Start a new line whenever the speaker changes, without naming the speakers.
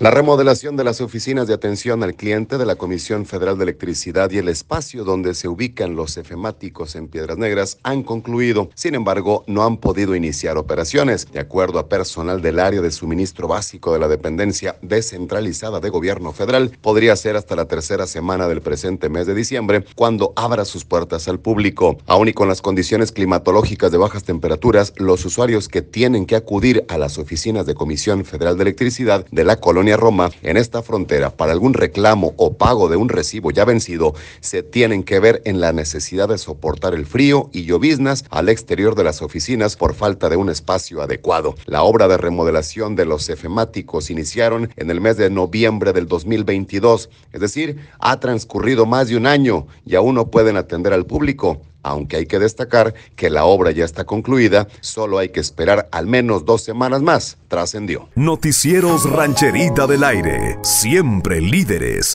La remodelación de las oficinas de atención al cliente de la Comisión Federal de Electricidad y el espacio donde se ubican los efemáticos en Piedras Negras han concluido. Sin embargo, no han podido iniciar operaciones. De acuerdo a personal del área de suministro básico de la dependencia descentralizada de gobierno federal, podría ser hasta la tercera semana del presente mes de diciembre cuando abra sus puertas al público. Aún y con las condiciones climatológicas de bajas temperaturas, los usuarios que tienen que acudir a las oficinas de Comisión Federal de Electricidad de la colonia Roma, en esta frontera, para algún reclamo o pago de un recibo ya vencido, se tienen que ver en la necesidad de soportar el frío y lloviznas al exterior de las oficinas por falta de un espacio adecuado. La obra de remodelación de los efemáticos iniciaron en el mes de noviembre del 2022, es decir, ha transcurrido más de un año y aún no pueden atender al público aunque hay que destacar que la obra ya está concluida, solo hay que esperar al menos dos semanas más, trascendió. Noticieros Rancherita del Aire, siempre líderes.